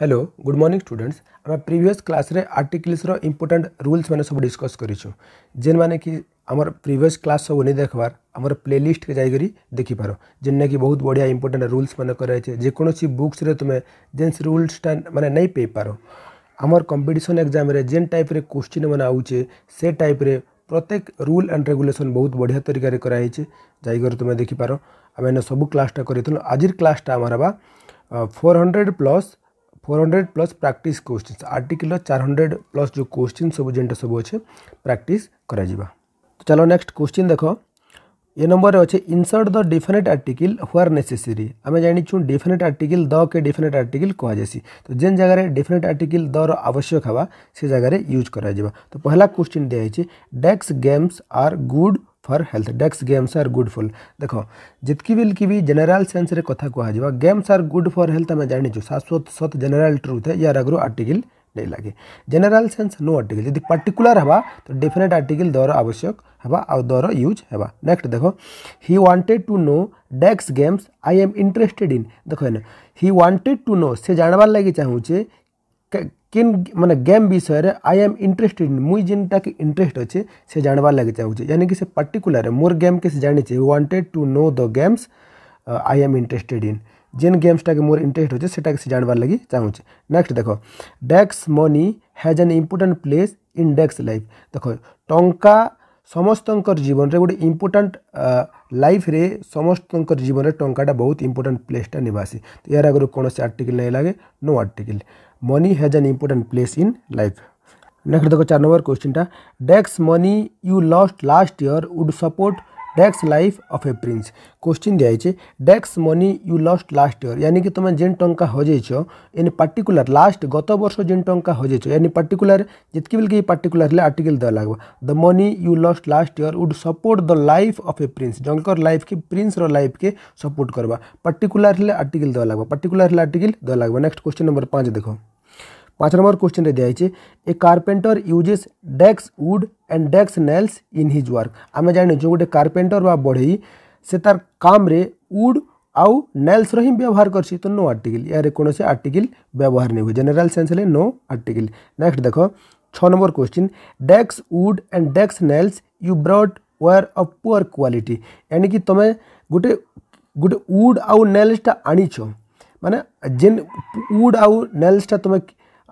Hello good morning students आम previous class रे articles रो इम्पोर्टाट रूल्स मैंने सब डिस्कस करें कि आम प्रीवियस क्लास सब नहीं देखार आम प्ले लिस्ट के जाकर देखिपार जेनटा कि बहुत बढ़िया इम्पोर्टाट रूल्स मैंने कराई जेकोसी बुक्स तुम्हें जेन्स रूल्स मैंने नहीं पाई पार आमर कंपिटन एक्जाम जेन टाइप क्वेश्चन मैंने आऊचे से टाइप प्रत्येक रूल एंड रेगुलेशन बहुत बढ़िया तरीके कराई जाकर तुम्हें देखिपार आम सब क्लासटा कर आज क्लासटा आम four hundred plus hundred plus प्राक्ट क्वेश्चन आर्टिकल चार हंड्रेड प्लस जो क्वेश्चन सब जेनटा सब अच्छे प्राक्ट कर तो चलो नेक्स्ट क्वेश्चन देख ए नंबर अच्छे इनसर्ट द डेफिनेट आर्टिकल हुआर नेसेसरी आम जानूँ डेफिनेट आर्टिकल द के डेफिनेट आर्टिकल कहुसी तो जेन जगह डेफिनेट आर्टिकल द आवश्यक हवा से जगह यूज कर तो पहला क्वेश्चन दिखाई dash games are good for health dash games are good गुडफुल देख जितकी बिल की भी जेनेल सेन्स कथ कह games are good for health आम जानू सात सत जेनेल ट्रुथ है यार आगू आर्टिकल नहीं लगे जेनेल सेन्स नो आर्टिकल जब पर्टिकुलर है तो डेफिनेट आर्टिकल दर आवश्यक है आउ दर यूज है नेक्स्ट देख he wanted to know dash games I am interested in देख हि व्वांटेड टू नो से जानवार लगी चाहूचे किन मान गेम विषय आई एम इंटरेस्टेड मुई जिनटा कि इंटरेस्ट अच्छे से जानवार लगे चाहूँ यानी कि से पर्टिकुलर मोर गेम के से जानी wanted to know the games I am interested in जेन गेम्सटा के मोर इंटरेस्ट अच्छे से से जानवार लगी चाहूँचे नेक्स्ट देख dash money has an important place in dash life देख टा समस्त जीवन में गोटे इम्पोर्टाट लाइफ रे समस्त जीवन में टाटा बहुत इम्पोर्टाट प्लेसटा निवासी तो यार आगे कौन से आर्टिकल नहीं लगे no article money has an important place in life next देख चार नंबर क्वेश्चन टा dash money you lost last year would support dash life of a prince question दिखाई dash money you lost last year यानी कि तुम जेन टाँचा हजेच इन particular last गत वर्ष जेन टाँह हजेच यानी पार्टिकुलर जितकी बिल्कुल कि पार्टिकुलरली आर्टिकल दे लगे the money you lost last year would support the life of a prince जंकर लाइफ के प्रिन्स रो लाइफ के सपोर्ट करवा पार्टिकुलरली आर्टिकल दे लगे पार्टिकुलरली आर्टिकल दे लगे नेक्स्ट क्वेश्चन नंबर पाँच देखो पाँच नंबर क्वेश्चन दे दिखाई a carpenter uses dash wood and dash nails in his work आम जान जो गोटे कारपेटर बा बढ़ई से तार काम उड आउ नेल्स हिं व्यवहार कर तो नो आर्टिकल यार कौन से आर्टिकल व्यवहार नहीं हुए जेनेल सेन्स है नो आर्टिकल नेक्स्ट देख छ number question dash wood and dash nails you brought were of poor quality यानी कि तुम गोटे गोटे उड आउ नेल्सटा आनीछ माने जेन उड आउ नेल्सटा तुम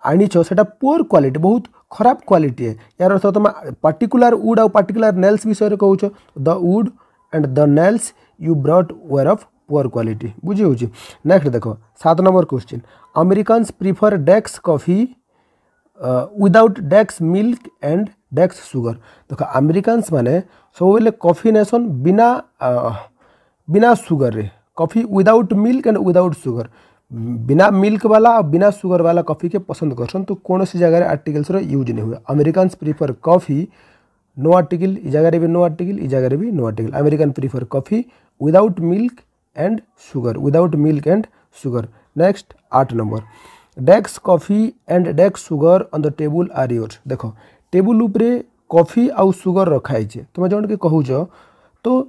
आनीच से पोअर क्वाटी बहुत खराब क्वाटी है यार अर्थ तुम पर्टिकुला उड आर्टिकुला नेल्स विषय में कौ the wood and the nails you brought were of poor quality बुझे नेक्स्ट देख सात number question Americans prefer dash coffee without dash milk and dash sugar देख आमेरिकान्स मैंने सब कफी नेसन बिना बिना सुगर रे coffee without milk and without sugar बिना मिल्क वाला और बिना सुगर वाला कॉफी के पसंद कर तो कौन सी जगह आर्टिकल्स यूज नहीं हुए American prefer coffee no article इ जगह भी नो आर्टिकल इ जगह भी no article American prefer coffee without milk and sugar without milk and sugar next आठ number dash coffee and dash sugar on the table are yours देख table coffee coffee आउ sugar रखाई तुम जो के तो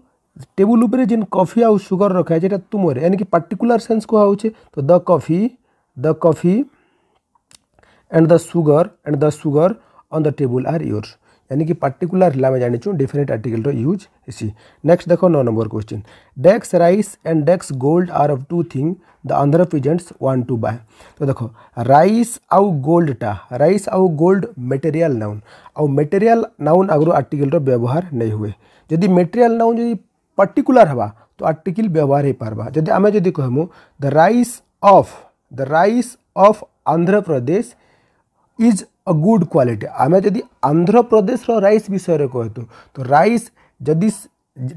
टेबुल जिन कफी आउ सुगर रखा है जेटा तुम यानी कि पार्टिकुलर सेन्स कह तो the coffee the coffee and the sugar and the sugar on the table are yours यानी कि पार्टिकुलर आम जाचु डिफरेंट आर्टिकल यूज होसी नेक्स्ट देख नौ number question dash rice and dash gold are of two thing the Andhra peasants want to buy तो देख rice आउ गोल्डटा रईस आउ गोल्ड मेटेरियाल नाउन आउ मेटेरियाल नाउन आगु आर्टिकल व्यवहार नहीं हुए जदि मेटेरियाल नाउन जो पर्टिकुलर हवा तो आर्टिकल व्यवहार हो आम ଯଦି ଆମେ the rice of the rice of Andhra Pradesh is is a good quality ଆମେ ଯଦି ଆନ୍ଧ୍ରପ୍ରଦେଶର विषय में कहतु तो रईस जदि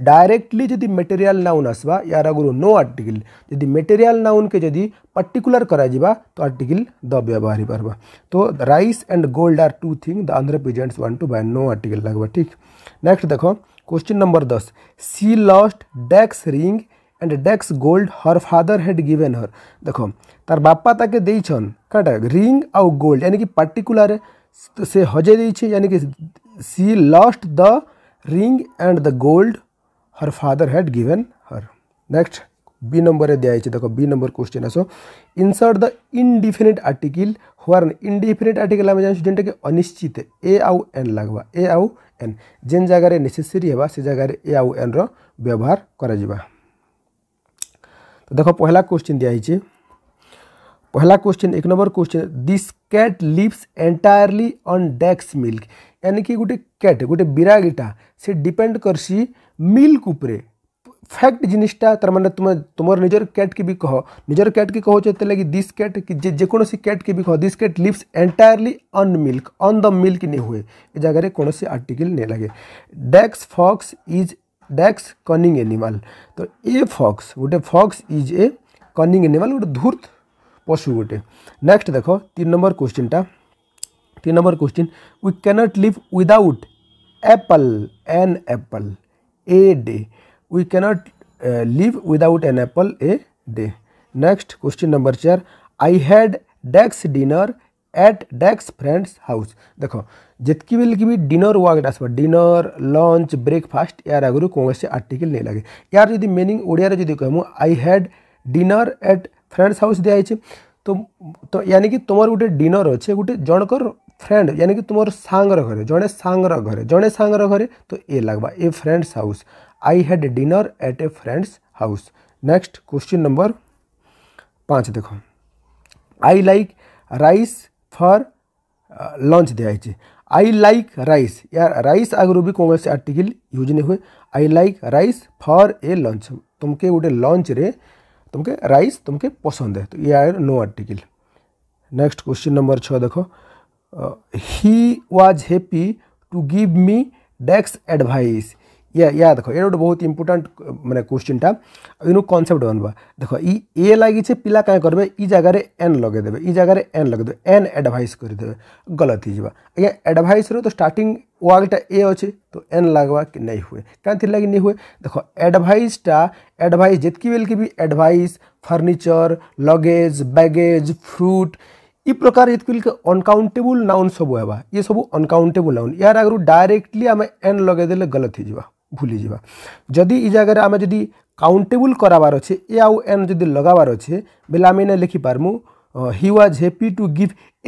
डायरेक्टली जदि मेटेरियल नाउन आसवा यार आगु नो आर्टिकल जदि मेटेरियाल नाउन के जदि पर्टिकुलर करा तो आर्टिकल द व्यवहार हो पार्बा तो rice and gold are two thing the Andhra peasants want to buy no article लगवा ठीक नेक्स्ट देखो क्वेश्चन नंबर दस she lost dash ring and dash gold her father had given her देखो तार बापा ताके देछन रिंग आउ गोल्ड यानी कि पर्टिकुलर से हजे यानी कि she lost the ring and the gold her father had given her next B number दिखाई देख बी नंबर क्वेश्चन आसो इनसर्ट द इनडिफिनेट आर्टिकल होणार इनडिफिनिट आर्टिकल आम्ही जाणीଛୁ ଯେନ୍ଟାକି ए आउ एन लगवा ए आउ एन ଏନ୍ ଯେନ୍ ଜାଗାରେ नेसेसरी है ସେ जगह ଏ ଆଉ ଏନ୍ର ବ୍ୟବହାର କରାଯିବା ତ ଦେଖ ପହିଲା କ୍ୱେଶ୍ଚିନ୍ ଦିଆହେଇଛି पहला क्वेश्चन एक number question this cat lives entirely on dash milk यानी कि गोटे कैट गोटे बिरागीटा से डिपेंड करसी मिल्क उपरे फैक्ट जिनिसटा तार मैंने तुम तुम निजर कैट के भी कहो निजर कैट के कहो चाहते लगे दिस कैट कि कैट के भी कह this cat lives entirely on milk on the milk नहीं हुए ए जगार कौन से आर्टिकल नहीं लगे डैक्स फक्स इज डैक्स कनिंग एनिमाल तो ए फक्स गोटे फक्स इज ए कनिंग एनिमाल गोटे धूर्त पशु गोटे नेक्स्ट देख तीन नंबर क्वेश्चनटा तीन number question we cannot live without apple an apple a day we cannot live without an apple a day next question number चार I had dash dinner at dash friend's house देख जितकी बिल की भी डिनर वार्ड आसवा dinner lunch breakfast यार आगे कौन से आर्टिकल नहीं लगे यार जब मिनिंग ओडिया जब कह I had dinner at friend's house दिखाई तो, तो यानी कि तुम गोटे डिनर अच्छे गोटे जनकर फ्रेंड यानी कि तुम सांगर घर जड़े सांगर जड़े सांगर घरे तो ए लगवा a friend's house I had dinner at a friend's house next question number पाँच देखो I like rice for lunch दिखाई आई लाइक राइस यार राइस आगर भी कौन से आर्टिकल यूज नहीं हुए I like rice for a lunch तुमके गोटे लंच रे तुमके राइस तुमके पसंद है तो ये आर no article next question number छः देख he was happy to give me dash advice या या देख ये गोटे बहुत इम्पोर्टाट मैंने क्वेश्चनटा इन कनसेप्ट बनवा देख इ ए लगी पिला कहीं करेंगे इ जगार एन लगेदे इ जगार एन लगेदे एन एडभाइस करदे गलत हो आज्ञा एडभाइस रु तो स्टार्टिंग वार्डटा ए अच्छे तो एन लगवा कि नहीं हुए क्या थी लगी नहीं हुए देख एडभाइसटा एडभाइस जितकी बेल की भी advice furniture luggage baggage fruit इ प्रकार ये अनकाउंटेबुल नाउन सब है ये सब अनकाउंटेबुल नाउन यार आगे डायरेक्टली आम एन लगेदे गलत हो भूली যদি ই आम আমি काउंटेबुल करार अच्छे ए आउ एन এন যদি अच्छे অছে आम इन्हें এনে লিখিপারমু he was happy to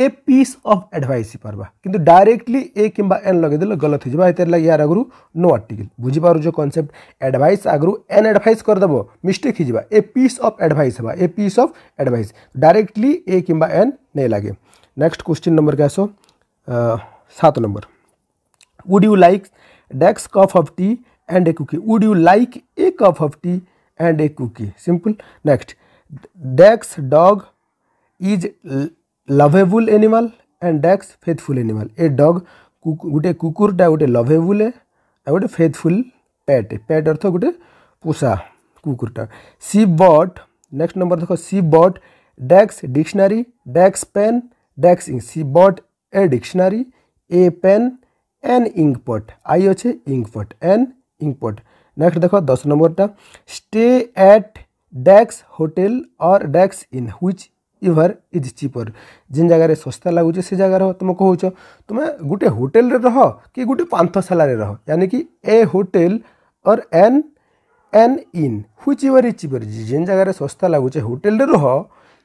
a piece of advice पार्बा कि डायरेक्टली ए कि एन लगेदे गलत हो जाए यार आगु नो आर्टिकल बुझीपार जो कनसेप्ट एडभाइस आगु एन एडभइस करदेव मिस्टेक हो ए पीस अफ एडभइस हाँ a piece of advice directly a कि एन नहीं लगे नेक्स्ट क्वेश्चन नंबर के आस सात number would you like dash cup of tea and a cookie would you like a cup of tea and a cookie simple next dash dog is lovable animal and dash faithful animal a dog गोटे कुकुरटा गोटे लभेबुल आ गए faithful PAT pet अर्थ गोटे पोषा कुकुरटा C बट next number देख सी बट dash dictionary dash pen dash ink C बट a dictionary a pen an ink pot आई अच्छे पट एन इम्पोर्ट नेक्स्ट देख दस नंबरटा stay at dash hotel or dash inn whichever is cheaper जेन जगार शस्ता लगुचे से जगार तुम कह तुम गोटे होटेल रह कि गोटे पांथशाला रह यानी कि a hotel or an an inn whichever is cheaper जिन जगार शस्ता लगुचे होटेल रह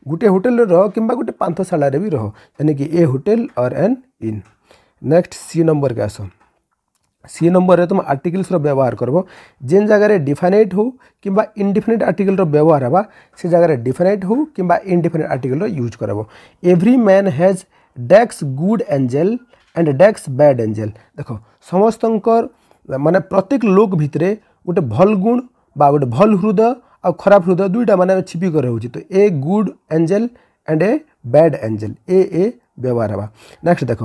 गोटे होटेल रह कि गोटे पांथशाला भी रह यानी कि a hotel or an inn next C number के आस सी नंबर तुम आर्टिकल्स व्यवहार करब जेन जगार डिफाइनेट हो कि इनडिफिनिट आर्टिकल व्यवहार हवा से जगार डिफाइनेट हो कि इनडिफिनेट आर्टिकल यूज करब every man has dash good angel and dash bad angel देख समस्त मान प्रत्येक लोक भितर गोटे भल गुण बा गोटे भल हृदय आ खराब हृदय दुईटा मान छिपिक रोचे तो a good angel and a bad angel a a व्यवहार हाँ नेक्स्ट देख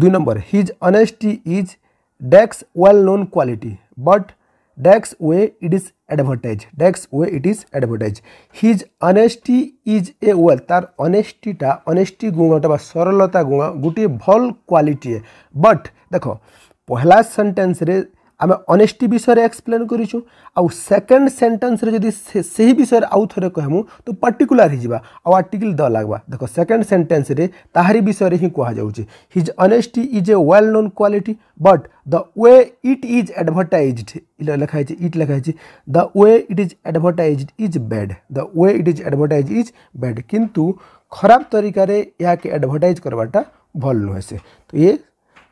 दुई number his honesty is DAX well known quality, but DAX way it is advertised. DAX way it is advertised. His honesty is a well. তার honestyটা honesty গুণটা বা সরলতা গুণ গোটিয়ে ভাল কোয়ালিটি but দেখো পহলা সেন্টেন্সরে आम अनेस्टी विषय एक्सप्लेन करूँ सेकेंड सेन्टेन्स जदि से विषय आउ थे कहमु तो पर्टिकुलार होगा आउ आर्टिकल द लग्वा देख सेकेंड सेन्टेन्स ताहरी विषय हिं कहुचे his honesty is a well known quality but the way it is advertise लिखाई इट लिखाई the way it is advertise is bad the way it is advertise is bad किंतु खराब तरीक़ार या एडभटाइज करवाटा भल नुहे से तो ये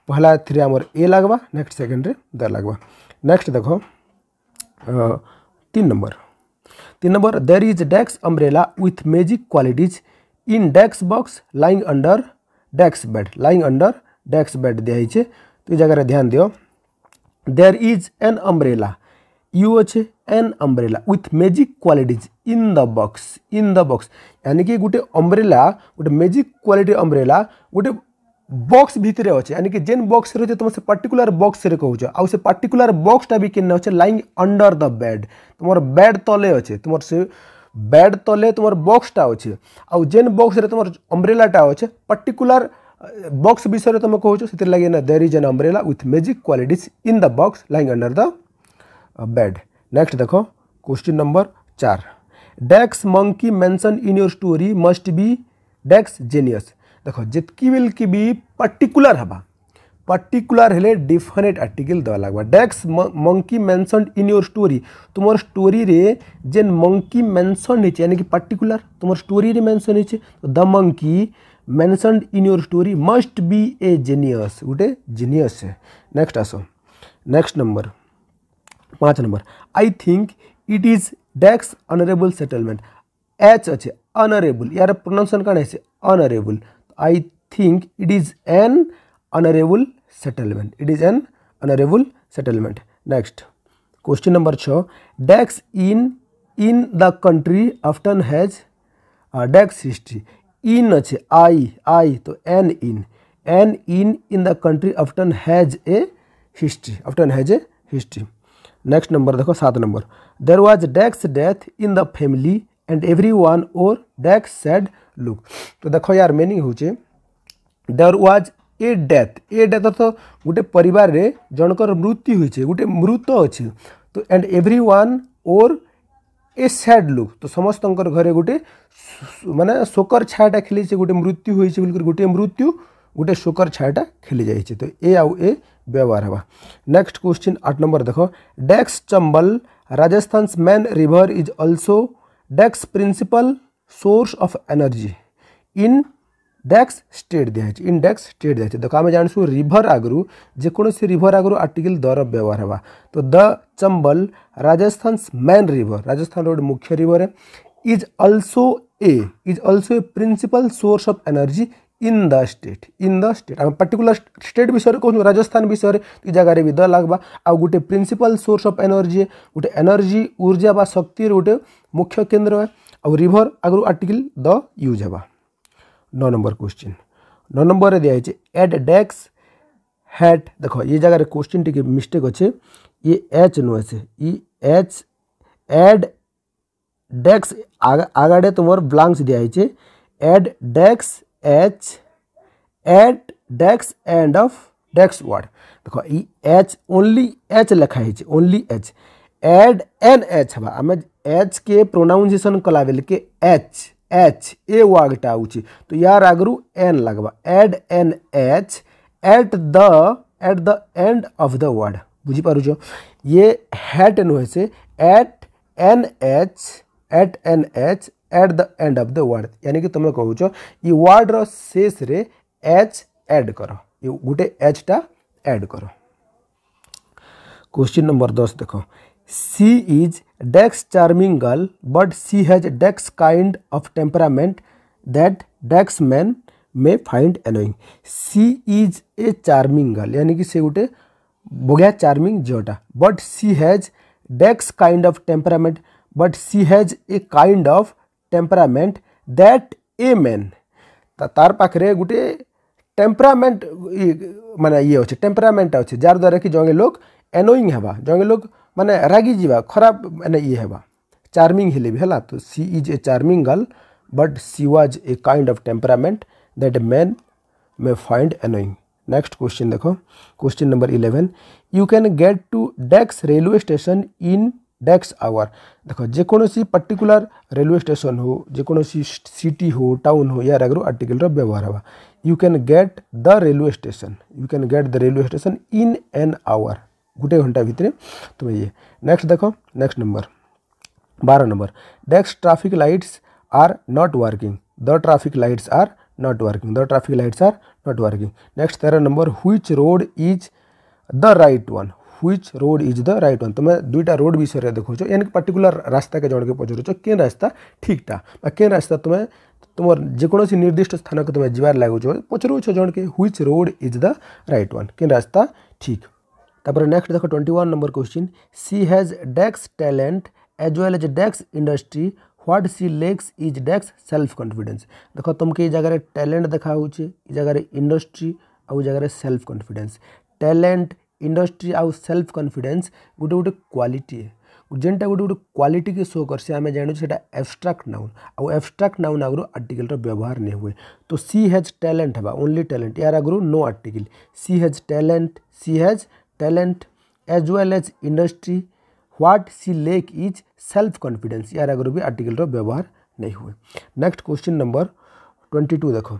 पहला थ्री आमर ए लगवा नेक्स्ट सेकेंड द लगवा नेक्स्ट देख तीन नंबर तीन number there is dash umbrella with magic qualities in dash box lying under dash bed lying under dash bed दिखाई है तो ये जगह ध्यान दियो देर इज एन अम्ब्रेला यू अच्छे an umbrella with magic qualities in the box in the box यानी कि गोटे अम्ब्रेला गोटे मेजिक क्वालिटी अम्ब्रेला गोटे बक्स भितर अच्छे यानी कि जेन बक्स रही तुम से पर्टिकुला बक्स कौच आउ से पर्टिकुला बक्सटा भी किन्न अच्छे लाइंग अंडर द बेड तुम बेड तले अच्छे तुम से बेड तले तुम बक्सटा अच्छे आउ जेन बक्स तुम अम्ब्रेलाटा अच्छे पर्टिकुला बक्स विषय तुम कौच से लगे ना there is an umbrella with magic qualities in the box lying under the bed next देख क्वेश्चन नंबर चार dash monkey mention in your story must be dash genius देख जितकी बिल की भी पर्टिकुलर हबा पर्टिकुलर हेले डिफरेंट आर्टिकल देवा लगवा dash monkey mention in your story तुम स्टोरी रे जेन मंकी मेनसन है यानी कि पर्टिकुलर तुम स्टोरी रे मेनसन तो है तो the monkey mention in your story must be a genius गोटे जेनियस नेक्स्ट आस नेक्स्ट नंबर पाँच number I think it is dash honourable settlement H अच्छे अनरेबुल यार प्रोनाउनसन कौन है honourable I think it is an honourable settlement it is an honourable settlement next question number छ dash inn in the country often has dash history inn अच्छे आई आई तो an inn N in in the country often has a history often has a history next number देखो सात number there was dash death in the family and everyone और dash said look तो देखो यार meaning हूँ there was a death a death तो, तो गोटे पर जनकर मृत्यु हो गए मृत अच्छे तो and every one or a sad look तो समस्त घर गोटे मानने शोकर छायाटा खेली गोटे मृत्यु हो गोटे मृत्यु गोटे शोकर छायाटा खेली जाइए तो ए आउ ए व्यवहार हवा नेक्स्ट क्वेश्चन आठ नंबर देख dash Chambal Rajasthan main river is also dash principal source of energy in dash state दिखाई इन डेक्स स्टेट दिखाई देखो आम जानसु रिभर आगु जेकोसी रिभर आगु आर्टिकल दर व्यवहार होगा तो the Chambal Rajasthan main river Rajasthan road मुख्य रिभर है is also a is also a principal source of energy in the state in the state आम पर्टिकुलर स्टेट विषय कौन राजस्थान विषय में जगार भी द लग्वा आ गोटे प्रिंसिपल सोर्स अफ एनर्जी गोटे एनर्जी ऊर्जा व शक्ति गोटे मुख्य केन्द्र है आ रिभर आगु आर्टिकल द यूज हे नौ नंबर क्वेश्चन नौ नंबर दिखाई एड डेक्स हेट देख ये जगह क्वेश्चन टी मिस्टेक अच्छे ये एच नुह से ये एच एड डेक्स आगाडे तुम ब्लांक्स दिखाई add dash h at dash end of dash word देख य ओनली एच लिखाई only h add an h हाँ आम एच के प्रोनाउनसीएसन कला बेल के एच एच ए वर्डटा आ तो यार आगु एन लगवा add an h at the at the end of the word बुझी पार ये हेट नुह से at an h at an h at the end of the word यानी कि तुम्हें कह वर्ड रेष रे एच एड कर ये एच टा एड कर क्वेश्चन नंबर दस देखो she is Dex charming girl, but she has dash kind of temperament that dash man may find annoying. She is a charming girl, यानी कि से गोटे बोगिया चार्मिंग झीटा but she has dash kind of temperament but she has a kind of temperament that a man तार पाखे गोटे temperament मान ये अच्छे टेम्परामेंट अच्छे जार द्वारा कि जड़े लोग एनोईंग है जड़े लोग रागी ରାଗିଯିବା खराब मैंने ये ହେବା चार्मिंग हेले भी है तो she is a charming girl but she was a kind of temperament that man may find annoying next question देखो question number eleven you can get to dash railway station in dash hour देखो जेकोसी particular railway station हो जेकोसी city हो town हो यार आगे article व्यवहार हाँ you can get the railway station you can get the railway station in an hour गोटे घंटा भितर तुम ये नेक्स्ट देख नेक्स्ट नंबर बार number next traffic lights are not working the traffic lights are not working the traffic lights are not working next तेरह number which road is the right one which road is the right one तुम्हें दुईटा road विषय देखो यानी particular रास्ता के जन के रास्ता ठीक रास्ता के रास्ता तुम्हें तुम जो निर्दिष्ट स्थान को तुम जबार लगुच पचरुच जन के road is the right one के रास्ता ठीक तापर नेक्स्ट देख twenty one number question she has dash talent as well as dash industry what she lacks is dash self confidence देख तुमको ये जगह टैलेंट देखा हो जगार इंडस्ट्री आउ जगार सेल्फ कन्फिडेन्स टैलेंट इंडस्ट्री आउ सेल्फ कन्फिडेन्स गोटे गोटे क्वाटी जेनटा गोटे गोटे क्वाट के शो करसे आम जानूँ एबस्ट्राक्ट नाउन आउ एबस्ट्राक्ट नाउन आगु आर्टिकल व्यवहार नहीं हुए तो सी हेज टैलेंट हाँ ओनली टैलेंट यार आगु no article she has talent she has talent as well as industry what she lack is self confidence यार आगे भी आर्टिकल व्यवहार नहीं हुए next question number twenty two देख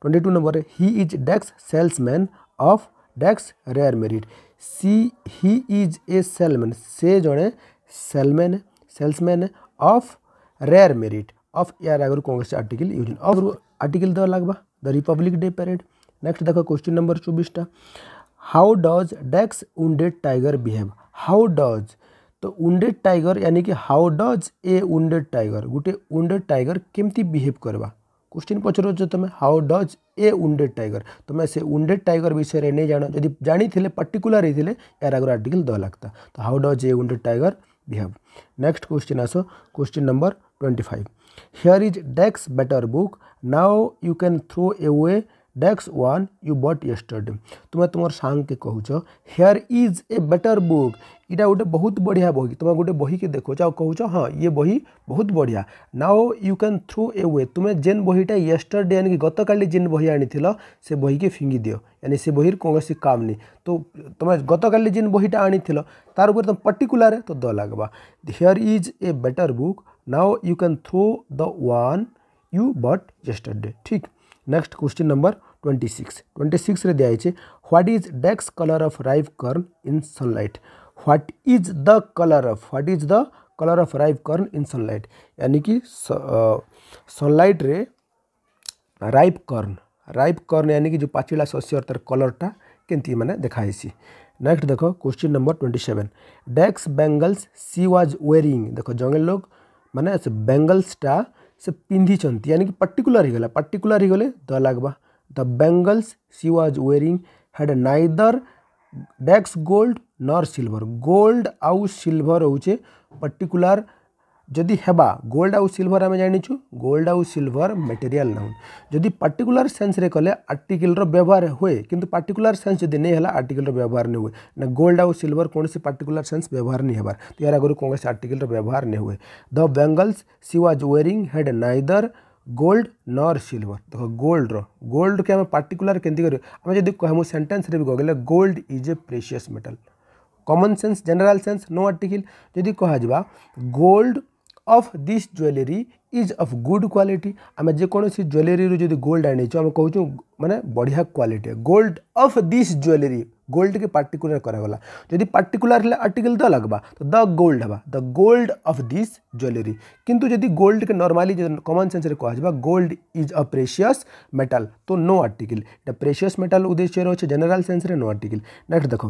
twenty two number he is dash salesman of dash rare merit see he is a salesman से जड़े salesman salesman of rare merit of यार आगे कौन से आर्टिकल यूज अफ आर्टिकल दे लगवा the republic day parade next देख question number चौबीसटा how does dash wounded tiger behave how does तो उन्डेड टाइगर यानी कि how does a wounded tiger गोटे उन्डेड टाइगर केमती बिहेव करवा क्वेश्चन पचार तुम how does a wounded tiger तुम तो से उन्डेड टाइगर विषय नहीं जान जब जानी पर्टिकुलर यार आगे आर्टिकल द लगता तो how does a wounded tiger behave next question आसो question number twenty five here is dash better book now you can throw away dash one you bought yesterday तुम तुम सांग के कह here is a better book इटा गोटे बहुत बढ़िया बही तुम गोटे बही के देखो आ कह हाँ ये बही बहुत बढ़िया now you can throw away तुम जेन बहीटा यस्टरडे यानी कि काली जेन बही आनी से बही के फिंगी दियो यानी से बहर कौन काम नहीं तो तुम काली जेन बहीटा आनी तार उपर तुम पर्टिकुलार तो द लगवा here is a better book now you can throw the one you bought yesterday ठीक next question number twenty six twenty સિક્સରେ ଦିଆଯାଇଛି what is dash colour of ripe corn in sunlight what is the colour of what is the colour of ripe corn in sunlight यानी कि sunlight रे राइव कर्न राइव कर्न यानी कि जो पाचिला शस्य तार कलरटा के मैंने देखाई नेक्स्ट देख question number twenty seven dash bangles she was wearing देख जंगल लोग मैंने बेंगल्सटा से पिंधि यानी कि पर्टिकुलर हो गला पर्टिकुलर हो गले द लगवा the bangles she was wearing had neither dex gold nor silver gold आउ सिल्वर hoche particular जदि है गोल्ड आउ सिल्वर आम जानी गोल्ड आउ सिल्वर मटेरियल नाउन जदि पर्टिकुलर सेन्स कले आर्टिकल व्यवहार हुए कि पर्टिकुलर सेन्स जदि नहीं है आर्टिकल व्यवहार नहीं हुए ना गोल्ड आउ सिल्वर कौन से पर्टिकुलर सेन्स व्यवहार नहीं हेबार तो यार आगे कौन से आर्टिकल व्यवहार नहीं हुए the bangles she was wearing had neither gold nor silver देख गोल्डर गोल्ड के आम पार्टिकुला केमी आम जब कह मुझे सेन्टेन्स भी gold is a precious metal common sense general sense no article जदि कह gold of this jewellery is of good quality আমি যেকোন জুয়েলেরি যদি গোল্ড আনিছু আমি কুচু মানে বঢ়িয়া quality gold of this jewellery gold के पार्टिकुलर करागला जदि पार्टिकुलर है आर्टिकल द लगवा तो द गोल्ड हाँ the gold of this jewellery किंतु जदि गोल्ड के नर्माली कमन सेन्स कहुवा gold is a precious metal तो no article the precious metal उद्देश्य रोचे general sense no article next देख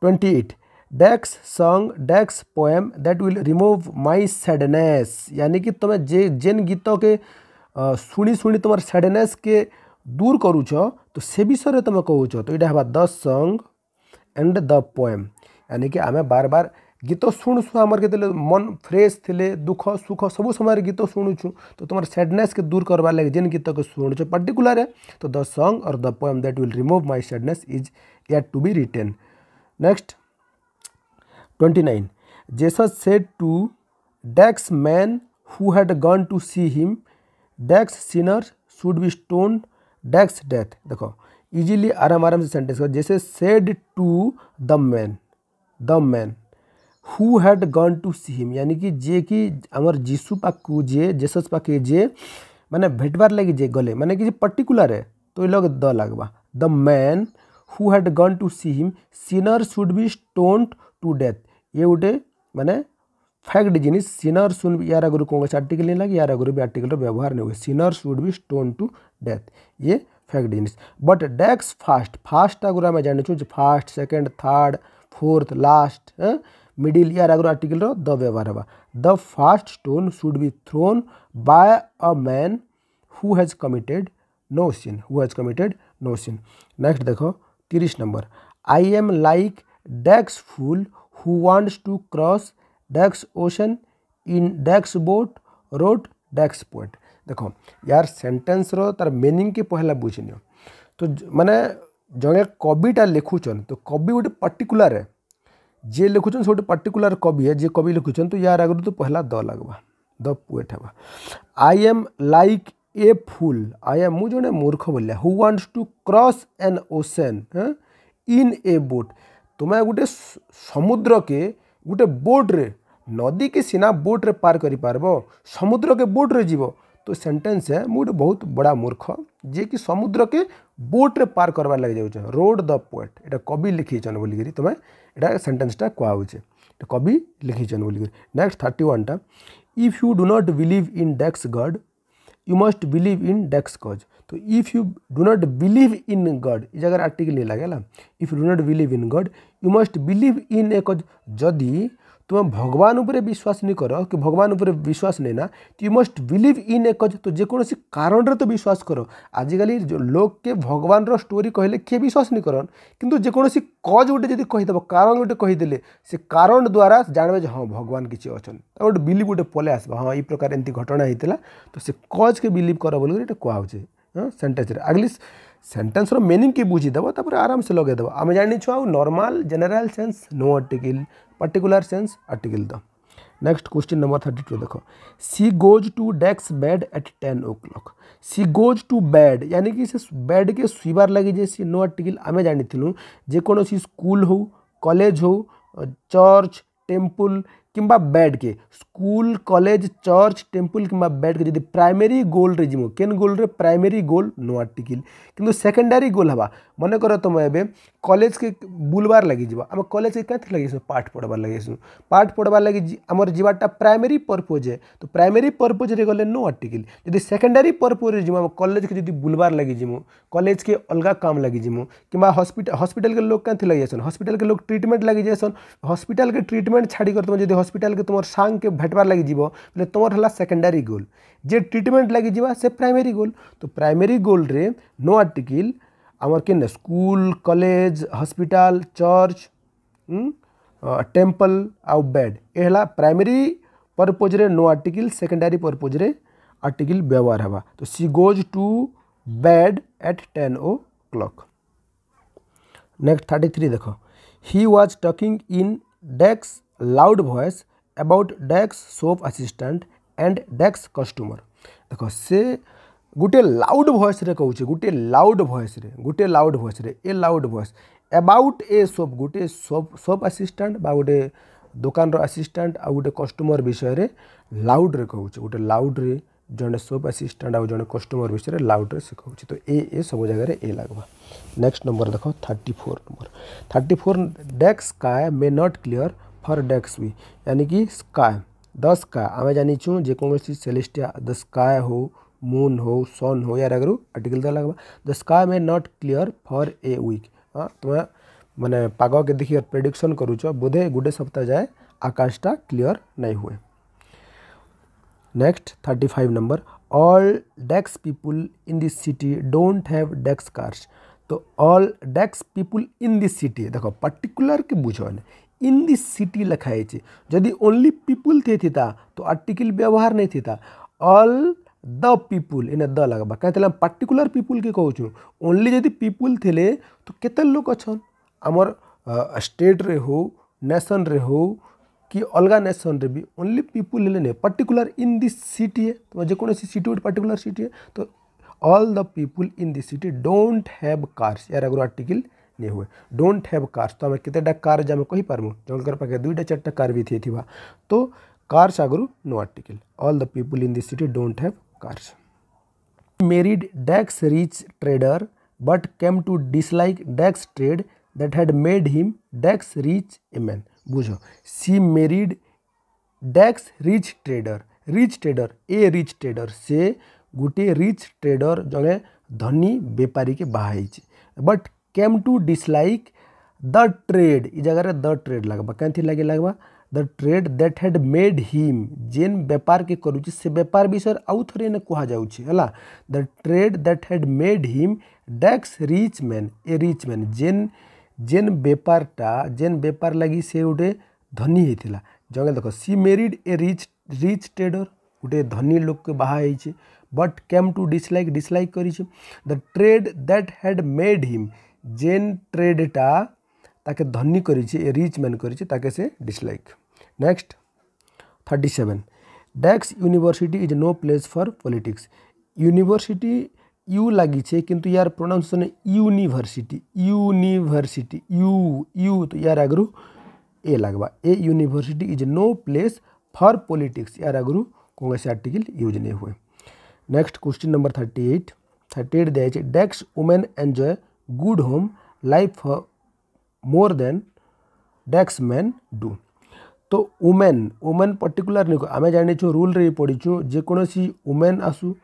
twenty eight dash song dash poem that will remove my sadness यानी कि तुम्हें जे जेन गीत के शुणी शुणी तुम सैडनेस के दूर करूच तो से विषय तुम কৌছ तो यहाँ हाँ द संग एंड द पोएम यानी कि आम बार बार गीत शुणुशु आम के मन फ्रेश थे दुख सुख सब समय गीत शुणुचु तो तुम सैडनेस के दूर करवार लगे जेन गीत को शुणुच पर्टिकुला तो द संग और the poem that will remove my sadness is yet to be written next twenty nine Jesus said to dash man who had gone to see him dash sinner should be stoned dash death देखो easily आराम आराम से sentence करो जैसे said to the man the man who had gone to see him यानी कि जे कि आमर जीशु पाकू जे जेसस पाखे जे मैंने भेटबार लगी जे गले मैंने कि पर्टिकुलर है तो ये लोग द लगवा the man who had gone to see him sinner should be stoned to death ये गोटे मानने फैक्ट जिनिस सिनर्स उन कौन को आर्टिकल नहीं लगे यार यारागुरु भी आर्टिकल व्यवहार नहीं हुए sinners would be stone to death ये फैक्ट जिनिस बट डेक्स फास्ट फास्ट आगुरी आम जानू first second third fourth last middle यार आगुरी आर्टिकल द व्यवहार होगा the first stone should be thrown by a man who has committed no sin who has committed no sin next देखो तीस number I am like dash fool who wants to cross dash ocean in dash boat road desks boat देख यार sentence रो तार meaning के पहला बुझ neo तो माने जगे कविटा लिखुचन तो कवि गोटे पर्टिकुलार जे लिखुचन से गोटे पर्टिकुलार कवि है जे कवि लिखुचन तो यार आगे तो पहला द लगवा द पुएट हवा I am like a fool I am मु जो मूर्ख बोलिया who wants to cross an ocean in a boat तुम्हें गोटे समुद्र के गोटे बोट्रे नदी के सीना बोट्रे पार कर पार्ब समुद्र के बोट्रे जीव तो सेन्टेन्स है मुझे बहुत बड़ा मूर्ख जेकि समुद्र के बोट्रे पार कर लगे जाऊ रोड द पोएट ये कवि लिखीछन बोल कर तुम्हें यहाँ सेन्टेन्सटा कहुचे कवि लिखीछन बोल कर next thirty one if you do not believe in dash god you must believe in dash gods तो if you do not believe in god ये जगह आर्टिकल नहीं लगे if you do not believe in god you must believe in एक जदि तुम भगवान उपर विश्वास नहीं कर कि भगवान उपर विश्वास नहीं ना तो यू मस्ट बिलीव इन एक तो जेकोसी तो कारण तो विश्वास कर आजिकल जो के भगवान स्टोरी कहले किए विश्वास नहीं करन कितु जेकोसी कज गोटे जी कहीदेव कारण गोटे कहीदेले से कारण द्वारा जानवे जो हाँ भगवान किसी अच्छा गोटे बिलीव गोटे पलै आसवा हाँ ये प्रकार एमती घटना होता तो से कज के बिलीव कर बोल कहचे सेन्टेन्स आगली सेन्टेन्स रेनिंग के बुझीद आराम से लगेद आम जानी आउ normal general sense no article particular sense article the next question number thirty two देख she goes to dash bed at ten o'clock she goes to bed यानी कि से बेड के शुवार लगे जे सी नो आर्टिकल आम जानूँ जेकोसी स्कूल हो कलेज हो चर्च टेम्पल किंबा बैड के स्कूल कॉलेज चर्च टेम्पल कि बैड के प्राइमरी गोल रे जीव केन गोल रे प्राइमरी गोल नो आर्टिकल किंतु सेकेंडरी गोल हाँ मन कर तुम एवं कलेज के बुलवार लगे आम कलेज के क्या लगे पाठ पढ़वार लगे पाठ पढ़वार लगे आम जीवाटा प्राइमरी पर्पोज है तो प्राइमरी पर्पोज रे गले नो आर्टिकल जब सेकेंडरी पर्पोज जीव कलेज के बुलवार लगे जीवु कलेज के अलग काम लगे जीव कि हस्पिटा हस्पिटाल के लोग कहते लगे जासन हस्पिटाल के लोग ट्रिटमेंट लगे जासन हस्पिटाल के ट्रिटमेंट छाड़कर तुम जो हस्पिटाल के तुम सांग के भेटवार लगे जीव बोले तुम है सेकेंडारी गोल जे ट्रिटमेंट लगे जावा से प्राइमरी गोल तो प्राइमरी गोल रे नो आर्टिकल आमर के school college hospital church temple आउ बेड ये प्राइमरी पर्पोज रे नो आर्टिकल सेकेंडारी पर्पोज रे आर्टिकल व्यवहार हवा तो she goes to bed at ten o'clock next thirty three देख he was talking in dash loud voice about dash shop assistant and dash customer देख से गोटे loud voice गोटे loud voice गोटे loud voice a loud voice about a shop गोटे shop soap आसीस्टांट बा गोटे दुकान आसीस्टांट आ गए कस्टमर विषय लाउड रे कौच गोटे लाउड रे जड़े सोप आसीस्टाट आ जो कस्टमर विषय लाउड रे से कौच तो ए ए सब जगह ए लगवा नेक्स्ट नंबर देख thirty four number thirty four dash काय मे नॉट क्लियर फर डेक्स भी यानी कि स्काय द स्काय आम जानी जेकोसी सेलेटिया द स्काय हो मून हो सन हो यार आगे आर्टिकल तो लगवा the sky may not clear for a week हाँ तुम्हें मैंने पग के देखिए प्रेडिक्शन करुच बोधे गोटे सप्ताह जाए आकाशटा क्लीअर नहीं हुए next thirty five number all dash people in this city don't have dash cars तो all dash people in this city देखो पर्टिकुलर के बुझे इन दि ઇન लिखाई जदि ओनली पीपुल थे थी था, तो आर्टिकल व्यवहार नहीं थी था अल द पीपुल इन्हें द लगवा कहीं पार्टिकुलर पीपुल के कहूँ ओनली जदि पीपुल थे तो कत लोक अच्छा आमर स्टेट रे हो नेशन रे हो कि अलग नेशन रे भी ओनली पीपुल नहीं पार्टिकुलर इन दि सिटी तुम जेकोसी सिटी गोटे पार्टिकुलर सिटी तो all the people in the city don't have cars यार आगे आर्टिकल नहीं हुए डोंट हैव कार्स तो आम केतेटा कार जे आम कहीपरमु जंकर पाखे दुईटा चार्टा कार भी थी थी तो कार्स आगु no article all the people in this city don't have cars married dash rich trader but came to dislike dash trade that had made him dash rich a man बुझो she married dash rich trader rich trader a rich trader से गोटे rich trader जड़े धनी बेपारी के बाहर but came to dislike the trade इ जगह द ट्रेड लगवा कैंथी लगे लगवा the trade that had made him जेन व्यापार के करूँ से व्यापार विषय आउ थे कहुच्छे है the trade that had made him dash rich man a rich man जेन जेन बेपारा जेन बेपार लगी से गोटे धनी होता जगह देख she married a rich rich trader गोटे धनी लोक के बाहर but came to dislike dislike कर the trade that had made him जेन ट्रेडटा ताके धनी कर रिच मैन कर dislike next thirty seven dash university is no place for politics यूनिवर्सीट university लगे कितु यार प्रोनाउनसन यूनिभर्सीट यूनिभर्सीट यू यू तो यार आगु ए लगवा a university is no place for politics यार आगु कौन से आर्टिकल यूज नहीं हुए next question number thirty eight thirty eight दिखाई dash women enjoy good home life more than dash man do तो वुमेन वुमेन पर्टिकुलर नहीं आम जाने रूल रे पढ़ीचु जेकोसी वुमेन आसु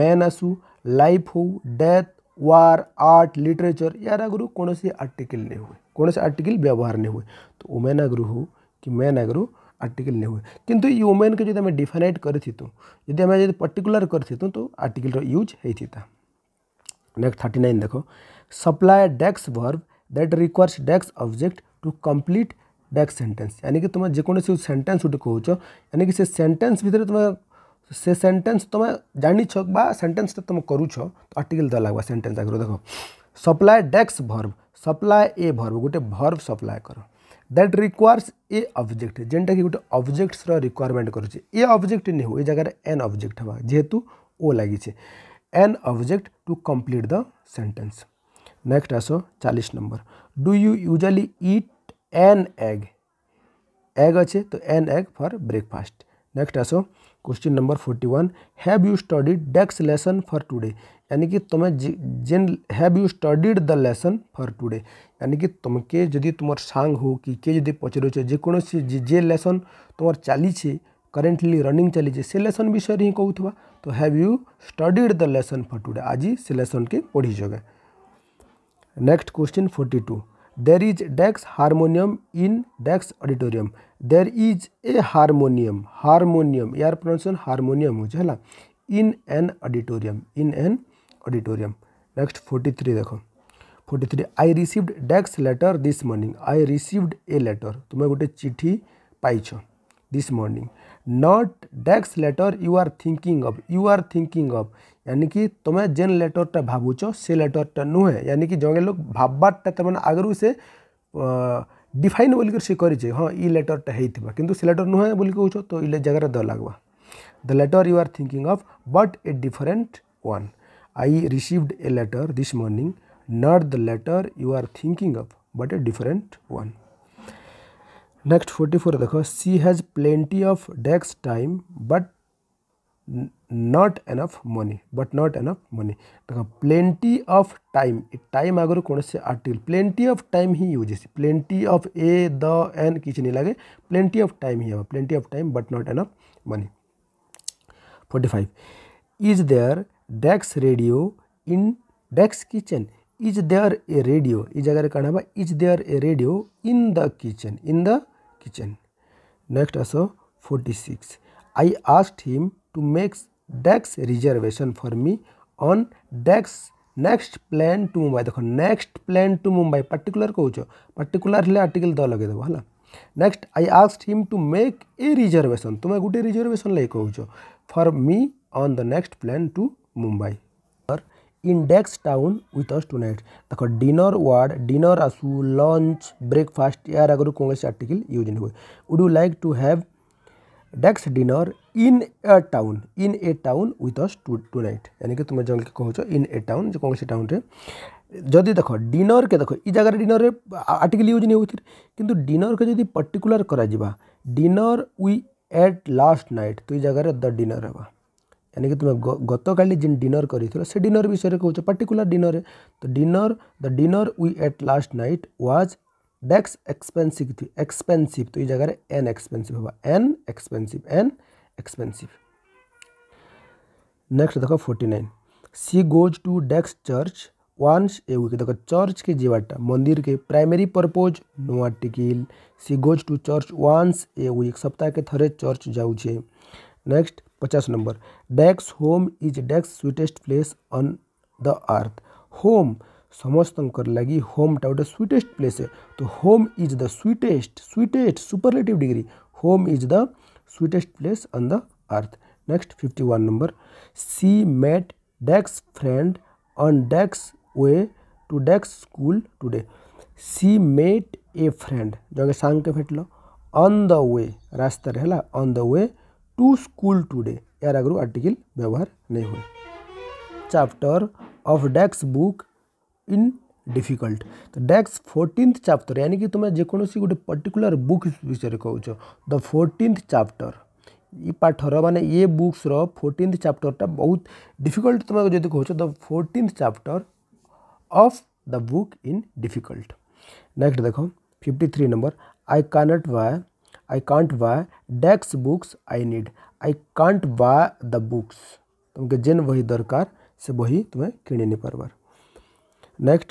मैन आसु लाइफ हो डेथ वार आर्ट लिटरेचर यार आगुरी कौन सी आर्टिकल नहीं हुए कौन आर्टिकल व्यवहार नहीं हुए तो वुमेन आगु हो कि मैन आगु आर्टिकल नहीं हुए किंतु ये वुमेन के जो डिफाइनइट करूँ पर्टिकुलर कर तो आर्टिकल यूज होता नेक्स्ट थर्टी नाइन देख supply dash verb that requires dash object to complete dash sentence यानी कि तुम जो सेन्टेन्स गोटे कह यानी कि से सेन्टेन्स भितर तुम से सेन्टेन्स तुम जाछ सेन्टेन्स तो तुम करुच तो आर्टिकल द्वारा लगवा सेन्टेन्स आगे देखो supply dash verb supply a verb गोटे भर्व सप्लाय कर दैट रिक्वयर्स ए अब्जेक्ट जेनटा कि गोटे अब्जेक्ट्स रिक्वयरमेंट कर अब्जेक्ट नहीं हो जगह एन अब्जेक्ट हाँ जेहेतु ओ लगी an object to complete the sentence next आसो चालीस number do you usually eat an egg egg अच्छे तो an egg for breakfast next आसो question number forty one have you studied dash lesson for today यानी कि तुम्हें जिन have you studied the lesson for today यानी कि तुमके जदि तुम सांग हो कि किए जदि पचारूचे जेकोसी जे लेसन तुम चली करेन्टली रनिंग चली से लेसन विषय तो ही कहूँ तो have you studied the lesson for today आज से लेसन के पढ़ी जगह next question forty two there is dash harmonium in dash auditorium there is a harmonium harmonium यार प्रोनाउंसिएशन हारमोनियम हो है in an auditorium in an auditorium next forty three देखो forty three I received dash letter this morning I received a letter तुम्हें गोटे चिठी पाई this morning not dash letter you are thinking of you are thinking of यानी कि तुम्हें जेन लेटरटा भावुच से लेटरटा नुहे यानी कि जगे लोग भावबार्टा तुम आगर से डिफाइन बोलिक सी कर हाँ इ लेटरटा होता कि से लेटर नुहे बोल कौ तो ये जगार द लगवा the letter you are thinking of but a different one I received a letter this morning not the letter you are thinking of but a different one next forty four देखो she has plenty of dash time but not enough money but not enough money देख plenty of time time आगे कौन से article plenty of time ही use है plenty of a the an किसी नहीं लगे प्लेंटी ऑफ टाइम ही हम plenty of time but not enough money forty five is there dash radio in dash kitchen is there a radio इस जगह कण है is there a radio in the kitchen in the kitchen. Next also 46. I asked him to make DAX reservation for me on DAX next plane to Mumbai देख next plane to Mumbai particular कौच particular हेल्ले article the लगे है next I asked him to make a reservation तुम्हें गोटे reservation लगे कौच for me on the next plane to Mumbai in dash town with us tonight देख डिनर वार्ड डिनर आसू लंच ब्रेकफास्ट यार आगे कौन आर्टिकल यूज नहीं हुए would you like to have dash dinner in a town in a town with us to tonight यानी कि तुम जन कह इन ए टाउन जो कौन टाउन जदि देख डिनर के देख ये जगह डिनर आर्टिकल यूज नहीं होती कि डिनर के पर्टिकुला पर्टिकुलर करा dinner we ate last night तो ये जगह द डिनर है यानी कि तुम काली जिन डिनर कर डिनर विषय कौच पार्टिकुला डिनर तो dinner the dinner we ate last night was dash expensive थी एक्सपेन्सीव तो ये जगह एन एक्सपेन्सीव हाँ an expensive an expensive next देख forty nine she goes to dash church देख चर्च के जीवाटा मंदिर के primary purpose no article she goes to church once a a सप्ताह के थे चर्च जाऊ नेक्स्ट पचास number dash home is dash sweetest place on the earth home समस्त लगी होम टा गोटे स्वीटेस्ट प्लेस तो home is the sweetest sweetest superlative degree home is the sweetest place on the earth next fifty one number she met dash friend on dash way to dash school today she met a friend जो सांग के भेट on the way रास्तार है on the way to school today यार आगु article व्यवहार नहीं हुए chapter of desks book in difficult तो डेक्स फोर्टिन्थ चैप्टर यानी कि तुम्हें जेको गोटे पर्टिकुलर बुक विषय में कह द फोर्टिन्थ चैप्टर ये पाठर माने ये बुक्स रोर्टिन्थ टा बहुत डिफिकल्ट तुम जो कह the fourteenth chapter of the book in difficult next देख fifty three number I can't why I can't buy dash books I need I can't buy the books तुमके जिन वही दरकार से वही तुम्हें किणी नहीं पार्बार next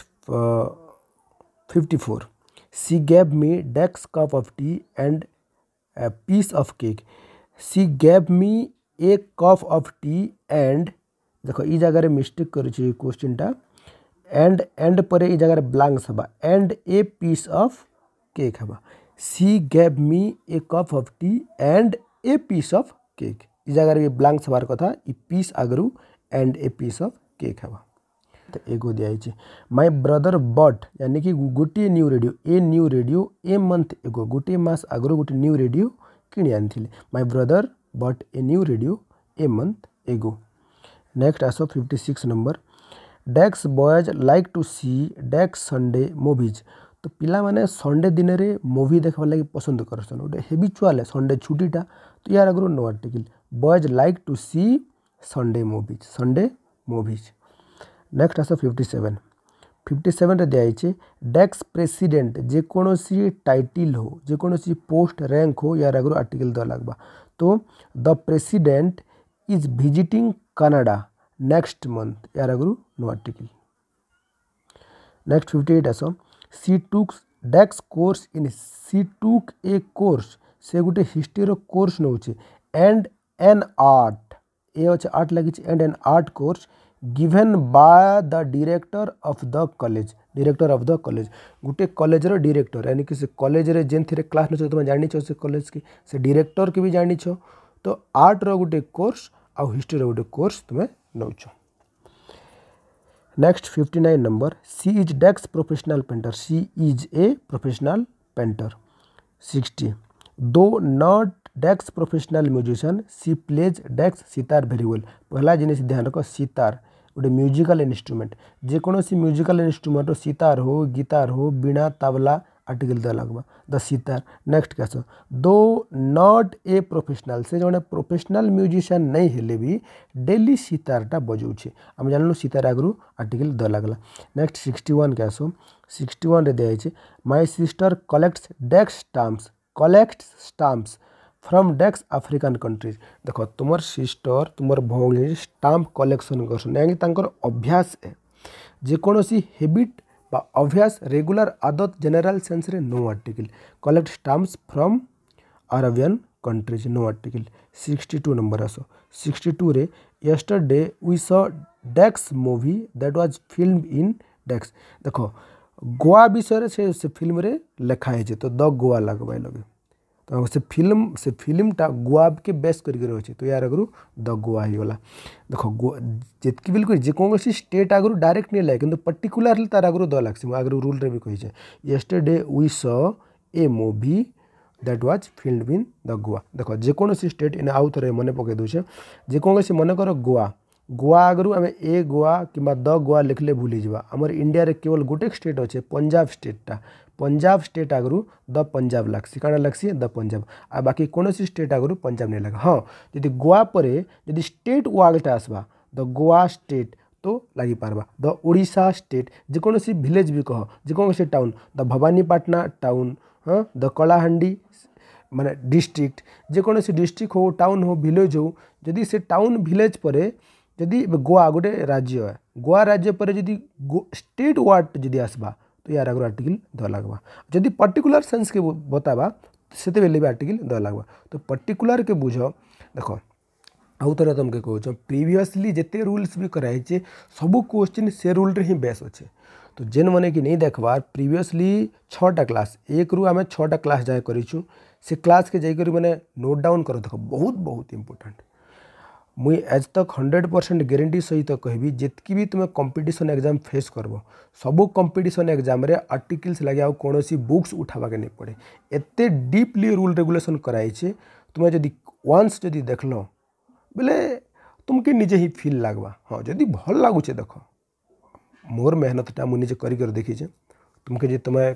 fifty four she gave me dash cup of tea and piece of cake she gave me a cup of tea and देख ये जगार मिस्टेक कर एंड एंड पर जगार ब्लांक्स हाँ and a piece of cake हाँ she gave me a cup of tea and a piece of cake जगार भी ब्लांक हबार कथा इ पीस आगु and a piece of cake हाँ तो एगो दिखे माइ ब्रदर बट यानी कि गोटे new radio a new radio a month ago गोटे मस आगु गोटे न्यू रेडियो कि my brother bought a new radio a month ago next आस fifty six number dash boys like to see dash Sunday movies तो पाने Sunday दिन में मुवि देखा लगे पसंद करसन गोटे हेबिचुआल संडे छुट्टीटा तो यार आगे no article boys like to see Sunday movies Sunday movies next आस फिफ्टी सेवेन फिफ्टी सेवेन दिखे डेक्स प्रेसीडेट जेकोसी टाइटिल हो जेकोसी पोस्ट रैंक हो यार आगे आर्टिकल दे लगवा तो the president is visiting Canada next month यार आगे no article next fifty eight आस she took dash course in she took a course से गोटे हिस्ट्री कोर्स नौचे एंड एन आर्ट ए अच्छे आर्ट लगी and an art course given by the director of the college director of the college गोटे कॉलेजर director यानी कि से कॉलेज रे जेन थी क्लास नौ तुम जान से कॉलेज की से डायरेक्टर की भी जान तो आर्ट रो गोटे कोर्स आउ हिस्ट्री रो गोटे कोर्स तुम्हें नौ next fifty nine number she is dash professional painter she is a professional painter sixty दो not dash professional musician she plays dash sitar very well पहला जिनिस ध्यान रख सितार गोटे म्यूजिकाल इन्स्ट्रुमेंट जेकोसी म्यूजिकाल इन्स्ट्रुमेंट सितार हो गिटार हो बीणा तबला आर्टिकल दिया लगवा द सितार नेक्स्ट क्या दो नट ए प्रोफेसनाल से जो प्रोफेशनल म्यूजिशियन नहीं हेले भी डेली सितारटा बजाऊे आम जानलु सितार आगु आर्टिकल दिया लगला नेक्स्ट सिक्सटी वन क्या सिक्सटी वन दिखे my sister collects dash stamps collects stamps from dash African countries देख तुम सिस्टर तुम भौणी स्टाम्प कलेक्शन कर अभ्यास जेकोसी हेबिट अभ्यास रेगुलर आदत general sense no article collect stamp from Arabian countries no article sixty two number आस सिक्सटी टू में यस्टरडे उस dash movie that was film in dash देख गोआ विषय से फिल्म रे लिखाई है तो द गोआ लगवा लगे तो से फिल्म से फिल्मटा गुआब के बेस कर तो यार आगु द गुआ हो गला देख गुआ जितक बिल कर जेकोसी स्टेट आगु डायरेक्ट नहीं लगे कि पर्टिकुला तार आगु द लगसी मुझे आगे रूल भी कही yesterday we saw a movie that was filmed in the Goa देख जेकोसी स्टेट इन आउ थे मन पकई दूसरे जेकोसी मनकर गुआ गुआ आगु आम ए गुआ कि द गुआ लिखले भूली जामर इंडिया केवल गोटे स्टेट अच्छे पंजाब स्टेटा पंजाब स्टेट आगु द पंजाब लग्सी कारण लग्सी द पंजाब आ बाकी कौन सी स्टेट आगु पंजाब नहीं लगे हाँ जी गोआ पर स्टेट वार्डटा आसवा द गोआ स्टेट तो लगी पार्बा द ओडा स्टेट जेकोसी भिलेज भी कह जेकोसी टाउन द भवानीपाटना टाउन हाँ द कलाहां मान डिस्ट्रिक्ट जेकोसी डिस्ट्रिक्ट हो टाउन हो भिलेज हो जदि से टाउन भिलेज पर गोआ गोटे राज्य गोआ राज्य पर स्टेट वार्ड जी आसवा तो यार आगे आर्टिकल देवा लग्वा जदि पर्टिकुलर सेन्स के बतावा से भी आर्टिकल देवा लगवा तो पर्टिकुलर तो के बुझ देख आउ थे तुमको कौच प्रिभसली जिते रूल्स भी कराई सब क्वेश्चन से रूल रे ही बेस अच्छे तो जेन मैंने कि नहीं देखवार प्रिभसली छटा क्लास एक रु आम छा क्लास जाए कर से क्लास के जाकर मैंने नोट डाउन कर देख बहुत बहुत इंपोर्टाट मुई एज तक हंड्रेड परसेंट ग्यारंटी सहित तो कहि जितक भी तुम कंपिटन एग्जाम फेस कर सब कंपिटन एग्जाम आर्टिकल्स लगे आउ कौन बुक्स उठावाके नहीं पड़े एत डीपली रूल रेगुलेसन कराई तुम्हें जदि वन्स जदि देख बोले तुमके निजे ही फिल लगवा हाँ जदि भल लगुचे देख मोर मेहनतटा मुझे कर देखीचे तुमके जे तुम्हें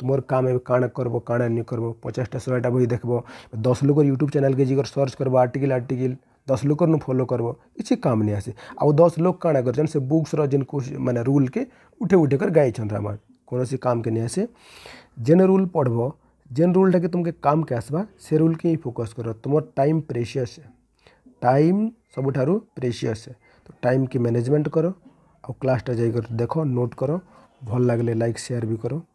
तुम काम काण कर काण नहीं पचासटा शहेटा बही देख दस लोग यूट्यूब चैनल के सर्च कर आर्टिकल आर्टिकल दस लोकर फॉलो करब किसी काम नहीं आसे आ दस लोक कण कर से बुक्स रिन मैंने रूल के उठे उठे कर गाइन रामायण कौन सी काम के नहीं आसे जेन रूल पढ़ब जेन रूलटा कि तुमके काम के आसवा से रूल के ही फोकस कर तुम टाइम प्रेसीयस है टाइम सबुठ प्रेसीयस है तो टाइम के मैनेजमेंट करो आउ क्लासटा जाकर देख नोट करो भल लगे लाइक सेयार भी करो